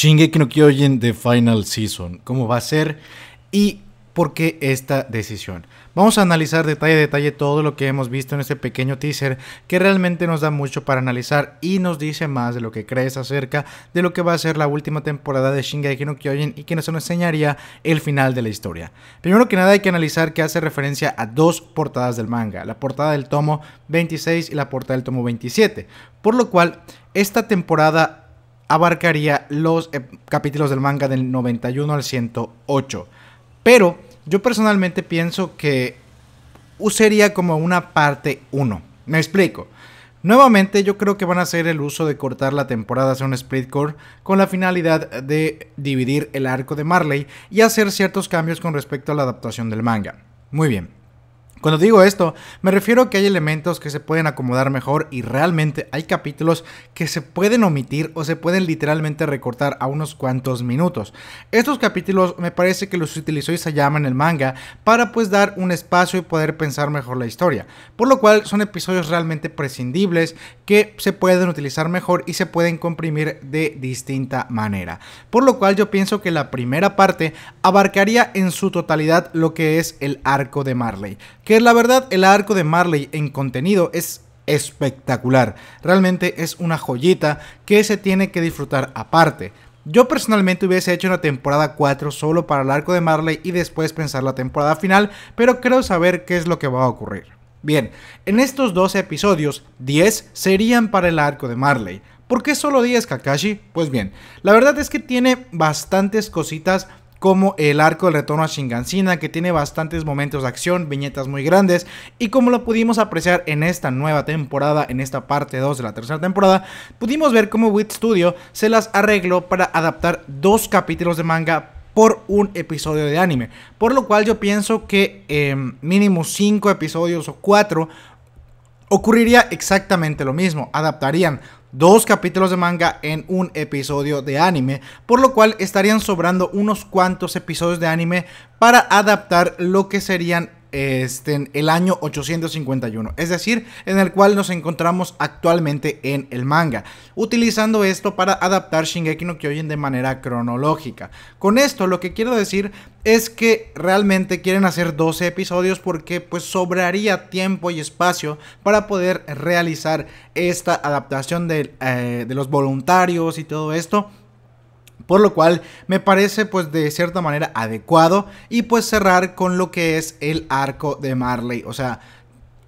Shingeki no Kyojin The Final Season. ¿Cómo va a ser? ¿Y por qué esta decisión? Vamos a analizar detalle a detalle todo lo que hemos visto en este pequeño teaser que realmente nos da mucho para analizar y nos dice más de lo que crees acerca de lo que va a ser la última temporada de Shingeki no Kyojin y que nos enseñaría el final de la historia. Primero que nada hay que analizar que hace referencia a dos portadas del manga, la portada del tomo 26 y la portada del tomo 27, por lo cual esta temporada abarcaría los eh, capítulos del manga del 91 al 108. Pero yo personalmente pienso que Usaría como una parte 1. Me explico. Nuevamente yo creo que van a hacer el uso de cortar la temporada hacia un split core con la finalidad de dividir el arco de Marley y hacer ciertos cambios con respecto a la adaptación del manga. Muy bien. Cuando digo esto, me refiero a que hay elementos que se pueden acomodar mejor y realmente hay capítulos que se pueden omitir o se pueden literalmente recortar a unos cuantos minutos. Estos capítulos me parece que los utilizó Isayama en el manga para pues dar un espacio y poder pensar mejor la historia, por lo cual son episodios realmente prescindibles que se pueden utilizar mejor y se pueden comprimir de distinta manera. Por lo cual yo pienso que la primera parte abarcaría en su totalidad lo que es el arco de Marley. Que la verdad, el arco de Marley en contenido es espectacular. Realmente es una joyita que se tiene que disfrutar aparte. Yo personalmente hubiese hecho una temporada 4 solo para el arco de Marley y después pensar la temporada final, pero creo saber qué es lo que va a ocurrir. Bien, en estos 12 episodios, 10 serían para el arco de Marley. ¿Por qué solo 10, Kakashi? Pues bien, la verdad es que tiene bastantes cositas como el arco del retorno a Shingansina, que tiene bastantes momentos de acción, viñetas muy grandes, y como lo pudimos apreciar en esta nueva temporada, en esta parte 2 de la tercera temporada, pudimos ver cómo Wit Studio se las arregló para adaptar dos capítulos de manga por un episodio de anime, por lo cual yo pienso que en em, mínimo 5 episodios o 4 ocurriría exactamente lo mismo. Adaptarían dos capítulos de manga en un episodio de anime, por lo cual estarían sobrando unos cuantos episodios de anime para adaptar lo que serían este, el año 851, es decir, en el cual nos encontramos actualmente en el manga, utilizando esto para adaptar Shingeki no Kyojin de manera cronológica. Con esto lo que quiero decir es que realmente quieren hacer 12 episodios porque pues sobraría tiempo y espacio para poder realizar esta adaptación eh, de los voluntarios y todo esto por lo cual me parece pues de cierta manera adecuado y pues cerrar con lo que es el arco de Marley, o sea,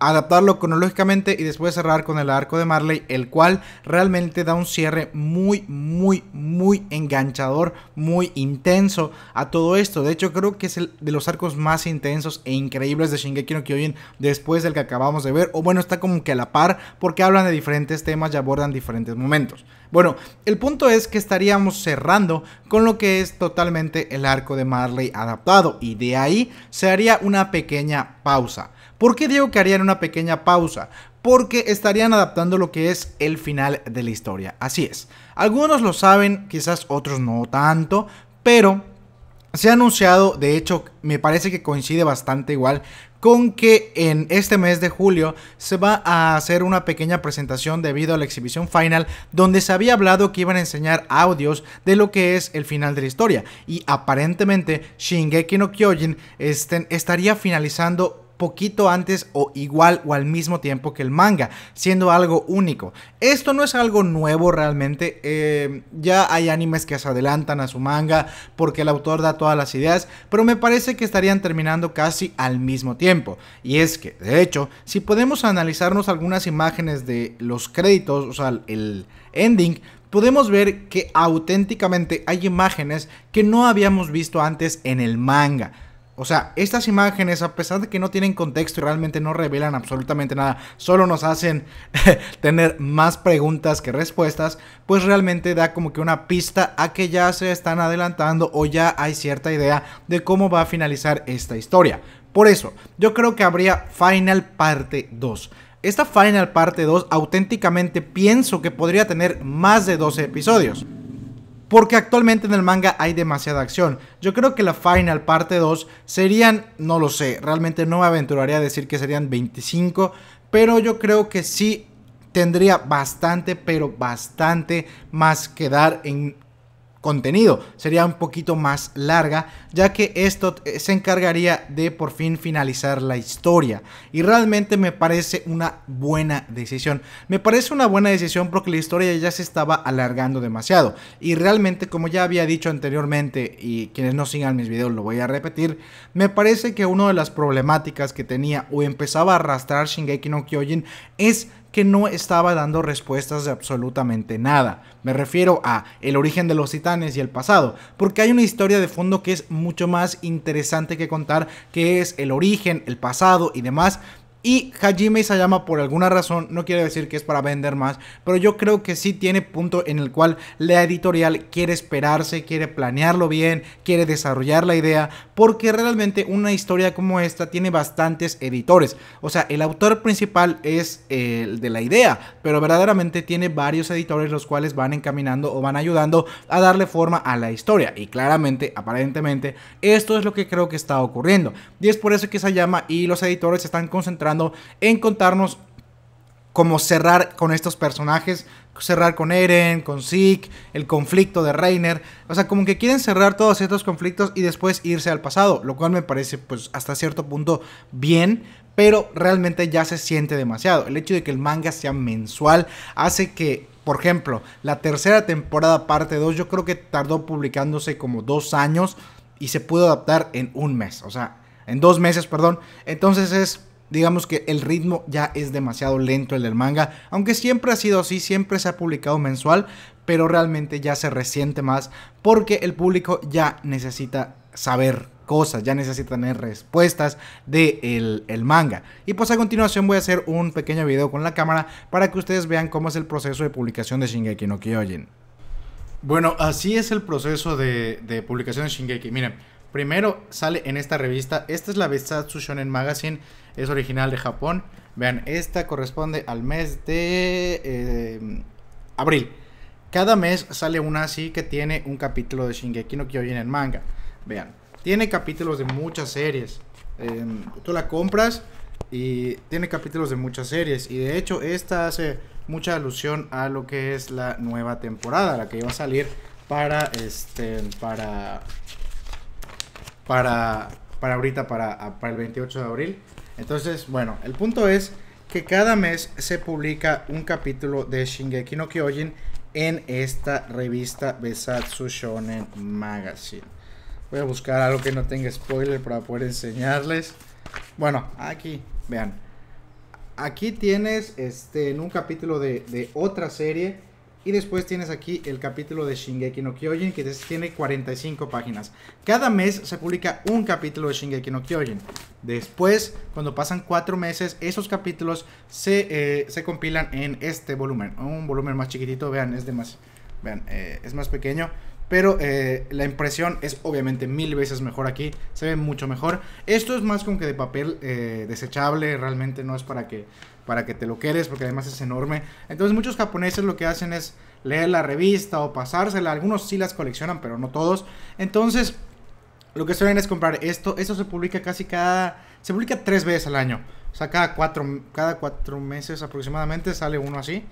adaptarlo cronológicamente y después cerrar con el arco de Marley, el cual realmente da un cierre muy, muy, muy enganchador, muy intenso a todo esto. De hecho, creo que es el de los arcos más intensos e increíbles de Shingeki no Kyojin después del que acabamos de ver. O bueno, está como que a la par porque hablan de diferentes temas y abordan diferentes momentos. Bueno, el punto es que estaríamos cerrando con lo que es totalmente el arco de Marley adaptado y de ahí se haría una pequeña pausa. ¿Por qué digo que harían una pequeña pausa? Porque estarían adaptando lo que es el final de la historia. Así es. Algunos lo saben, quizás otros no tanto, pero se ha anunciado, de hecho, me parece que coincide bastante igual con que en este mes de julio se va a hacer una pequeña presentación debido a la exhibición final donde se había hablado que iban a enseñar audios de lo que es el final de la historia y aparentemente Shingeki no Kyojin este, estaría finalizando poquito antes o igual o al mismo tiempo que el manga, siendo algo único. Esto no es algo nuevo realmente, eh, ya hay animes que se adelantan a su manga porque el autor da todas las ideas, pero me parece que estarían terminando casi al mismo tiempo. Y es que, de hecho, si podemos analizarnos algunas imágenes de los créditos, o sea, el ending, podemos ver que auténticamente hay imágenes que no habíamos visto antes en el manga. O sea, estas imágenes, a pesar de que no tienen contexto y realmente no revelan absolutamente nada, solo nos hacen tener más preguntas que respuestas, pues realmente da como que una pista a que ya se están adelantando o ya hay cierta idea de cómo va a finalizar esta historia. Por eso, yo creo que habría Final Parte 2. Esta Final Parte 2 auténticamente pienso que podría tener más de 12 episodios porque actualmente en el manga hay demasiada acción. Yo creo que la final parte 2 serían, no lo sé, realmente no me aventuraría a decir que serían 25, pero yo creo que sí tendría bastante, pero bastante más que dar en contenido. Sería un poquito más larga, ya que esto eh, se encargaría de por fin finalizar la historia. Y realmente me parece una buena decisión. Me parece una buena decisión porque la historia ya se estaba alargando demasiado. Y realmente, como ya había dicho anteriormente, y quienes no sigan mis videos lo voy a repetir, me parece que una de las problemáticas que tenía o empezaba a arrastrar Shingeki no Kyojin es que no estaba dando respuestas de absolutamente nada. Me refiero a el origen de los titanes y el pasado, porque hay una historia de fondo que es mucho más interesante que contar, que es el origen, el pasado y demás y Hajime Isayama, por alguna razón, no quiere decir que es para vender más, pero yo creo que sí tiene punto en el cual la editorial quiere esperarse, quiere planearlo bien, quiere desarrollar la idea, porque realmente una historia como esta tiene bastantes editores. O sea, el autor principal es el de la idea, pero verdaderamente tiene varios editores los cuales van encaminando o van ayudando a darle forma a la historia. Y claramente, aparentemente, esto es lo que creo que está ocurriendo. Y es por eso que Isayama y los editores están concentrando en contarnos cómo cerrar con estos personajes, cerrar con Eren, con Zeke, el conflicto de Reiner, o sea, como que quieren cerrar todos estos conflictos y después irse al pasado, lo cual me parece pues hasta cierto punto bien, pero realmente ya se siente demasiado. El hecho de que el manga sea mensual hace que, por ejemplo, la tercera temporada parte 2 yo creo que tardó publicándose como dos años y se pudo adaptar en un mes, o sea, en dos meses, perdón. Entonces es digamos que el ritmo ya es demasiado lento el del manga, aunque siempre ha sido así, siempre se ha publicado mensual, pero realmente ya se resiente más porque el público ya necesita saber cosas, ya necesita tener respuestas del de manga. Y pues a continuación voy a hacer un pequeño video con la cámara para que ustedes vean cómo es el proceso de publicación de Shingeki no Kyojin. Bueno, así es el proceso de, de publicación de Shingeki. Miren, Primero sale en esta revista. Esta es la Besatsu Shonen Magazine. Es original de Japón. Vean, esta corresponde al mes de eh, abril. Cada mes sale una así que tiene un capítulo de Shingeki no Kyojin en manga. Vean, tiene capítulos de muchas series. Em, tú la compras y tiene capítulos de muchas series. Y de hecho, esta hace mucha alusión a lo que es la nueva temporada, la que iba a salir para este para para, para ahorita, para, para el 28 de abril. Entonces, bueno, el punto es que cada mes se publica un capítulo de Shingeki no Kyojin en esta revista Besatsu Shonen Magazine. Voy a buscar algo que no tenga spoiler para poder enseñarles. Bueno, aquí, vean. Aquí tienes este, en un capítulo de, de otra serie y después tienes aquí el capítulo de Shingeki no Kyojin, que tiene 45 páginas. Cada mes se publica un capítulo de Shingeki no Kyojin. Después, cuando pasan cuatro meses, esos capítulos se, eh, compilan en este volumen. Un volumen más chiquitito, vean, es de más, vean, eh, es más pequeño. Pero eh, la impresión es obviamente mil veces mejor aquí. Se ve mucho mejor. Esto es más como que de papel desechable. Realmente no es para que para que te lo quedes, porque además es enorme. Entonces muchos japoneses lo que hacen es leer la revista o pasársela. Algunos sí las coleccionan, pero no todos. Entonces, lo que suelen es comprar esto. Esto se publica casi cada... Se publica tres veces al año. O sea, cada cuatro, cada cuatro meses aproximadamente sale uno así.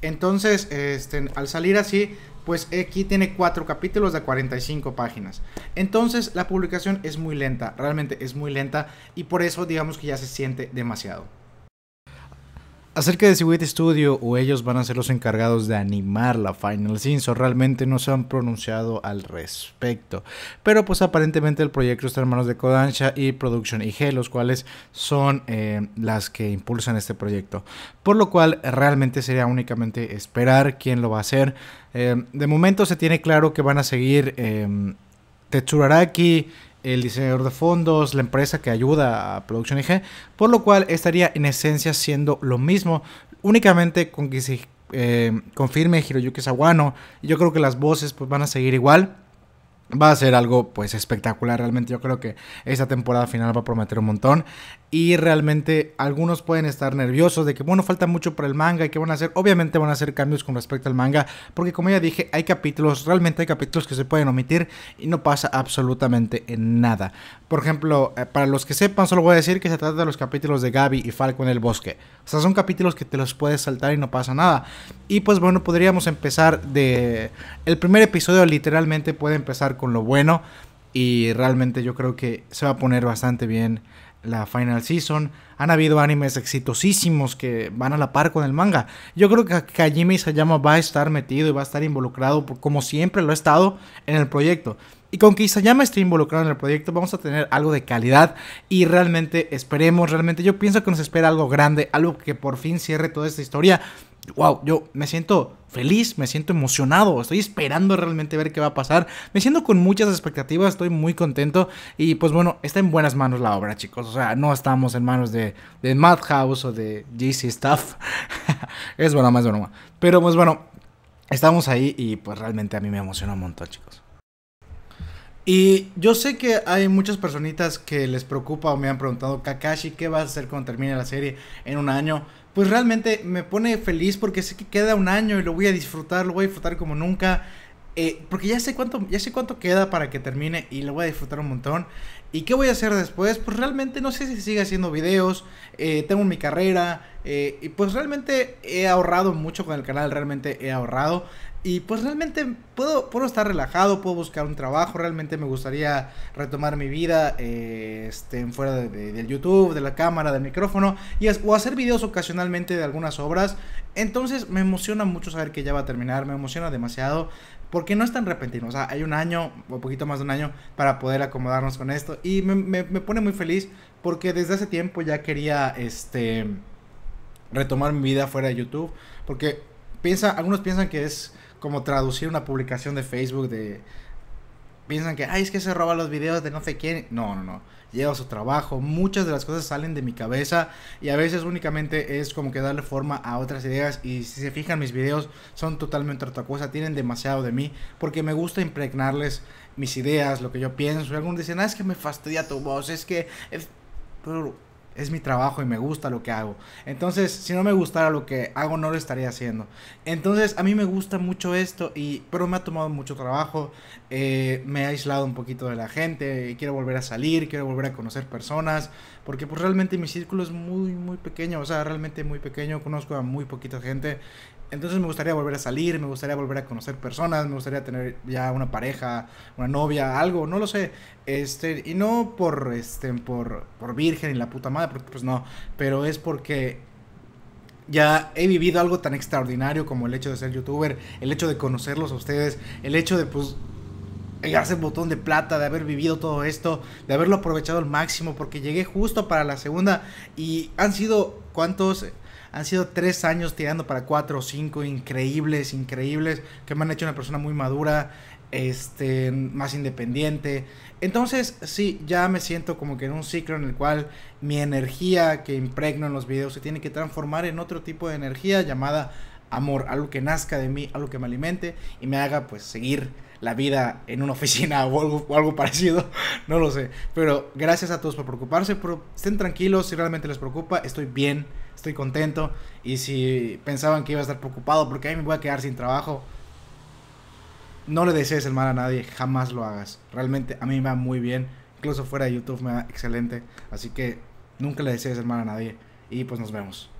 Entonces, este, al salir así, pues aquí tiene cuatro capítulos de 45 páginas. Entonces, la publicación es muy lenta, realmente es muy lenta y por eso digamos que ya se siente demasiado acerca de WIT Studio o ellos van a ser los encargados de animar la Final Sin, realmente no se han pronunciado al respecto. Pero pues aparentemente el proyecto está en manos de Kodansha y Production IG, los cuales son eh, las que impulsan este proyecto. Por lo cual realmente sería únicamente esperar quién lo va a hacer. Eh, de momento se tiene claro que van a seguir... Em, aquí el diseñador de fondos, la empresa que ayuda a Production IG, por lo cual estaría en esencia siendo lo mismo, únicamente con que se eh, confirme Hiroyuki Sawano. Yo creo que las voces pues, van a seguir igual va a ser algo pues espectacular realmente yo creo que esta temporada final va a prometer un montón y realmente algunos pueden estar nerviosos de que bueno falta mucho para el manga y que van a hacer obviamente van a hacer cambios con respecto al manga porque como ya dije hay capítulos realmente hay capítulos que se pueden omitir y no pasa absolutamente nada por ejemplo, eh, para los que sepan, solo voy a decir que se trata de los capítulos de Gaby y Falco en el bosque. O sea, son capítulos que te los puedes saltar y no pasa nada. Y pues bueno, podríamos empezar de... El primer episodio literalmente puede empezar con lo bueno. Y realmente yo creo que se va a poner bastante bien la final season. Han habido animes exitosísimos que van a la par con el manga. Yo creo que Kajimi Sayama va a estar metido y va a estar involucrado, como siempre lo ha estado, en el proyecto. Y con que llama esté involucrado en el proyecto, vamos a tener algo de calidad y realmente esperemos, realmente yo pienso que nos espera algo grande, algo que por fin cierre toda esta historia. Wow, yo me siento feliz, me siento emocionado, estoy esperando realmente ver qué va a pasar, me siento con muchas expectativas, estoy muy contento y pues bueno, está en buenas manos la obra chicos, o sea, no estamos en manos de, de Madhouse o de GC Stuff, es bueno, es bueno, pero pues bueno, estamos ahí y pues realmente a mí me emociona un montón chicos. Y yo sé que hay muchas personitas que les preocupa o me han preguntado, Kakashi, ¿qué vas a hacer cuando termine la serie en un año? Pues realmente me pone feliz porque sé que queda un año y lo voy a disfrutar, lo voy a disfrutar como nunca. Eh, porque ya sé cuánto, ya sé cuánto queda para que termine y lo voy a disfrutar un montón. ¿Y qué voy a hacer después? Pues realmente no sé si sigue haciendo videos, eh, tengo mi carrera, eh, y pues realmente he ahorrado mucho con el canal, realmente he ahorrado. Y pues realmente puedo, puedo estar relajado, puedo buscar un trabajo, realmente me gustaría retomar mi vida eh, este, fuera del YouTube, de la cámara, del micrófono, y o hacer videos ocasionalmente de algunas obras. Entonces me emociona mucho saber que ya va a terminar, me emociona demasiado porque no es tan repentino. O sea, hay un año o poquito más de un año para poder acomodarnos con esto. Y me, me pone muy feliz porque desde hace tiempo ya quería este retomar mi vida fuera de YouTube. Porque piensa, algunos piensan que es como traducir una publicación de Facebook de... Piensan que, ay, es que se roban los videos de no sé quién. No, no, no llevo su trabajo, muchas de las cosas salen de mi cabeza y a veces únicamente es como que darle forma a otras ideas y si se fijan mis videos son totalmente otra cosa, tienen demasiado de mí porque me gusta impregnarles mis ideas, lo que yo pienso, Y algunos dicen, ah, es que me fastidia tu voz, es que... Es... Pero es mi trabajo y me gusta lo que hago. Entonces, si no me gustara lo que hago, no lo estaría haciendo. Entonces, a mí me gusta mucho esto, y, pero me ha tomado mucho trabajo, eh, me ha aislado un poquito de la gente, quiero volver a salir, quiero volver a conocer personas, porque pues realmente mi círculo es muy, muy pequeño, o sea, realmente muy pequeño, conozco a muy poquita gente, entonces me gustaría volver a salir, me gustaría volver a conocer personas, me gustaría tener ya una pareja, una novia, algo, no lo sé. Este, y no por este por por virgen y la puta madre, porque pues no, pero es porque ya he vivido algo tan extraordinario como el hecho de ser youtuber, el hecho de conocerlos a ustedes, el hecho de pues hace el botón de plata, de haber vivido todo esto, de haberlo aprovechado al máximo, porque llegué justo para la segunda y han sido, ¿cuántos? Han sido tres años tirando para cuatro o cinco, increíbles, increíbles, que me han hecho una persona muy madura, este, más independiente. Entonces, sí, ya me siento como que en un ciclo en el cual mi energía que impregno en los videos se tiene que transformar en otro tipo de energía llamada amor, algo que nazca de mí, algo que me alimente y me haga pues seguir la vida en una oficina o algo, parecido, no lo sé. Pero gracias a todos por preocuparse, pero estén tranquilos si realmente les preocupa, estoy bien, estoy contento y si pensaban que iba a estar preocupado porque ahí me voy a quedar sin trabajo, no le desees el mal a nadie, jamás lo hagas. Realmente a mí me va muy bien, incluso fuera de YouTube me va excelente, así que nunca le desees el mal a nadie y pues nos vemos.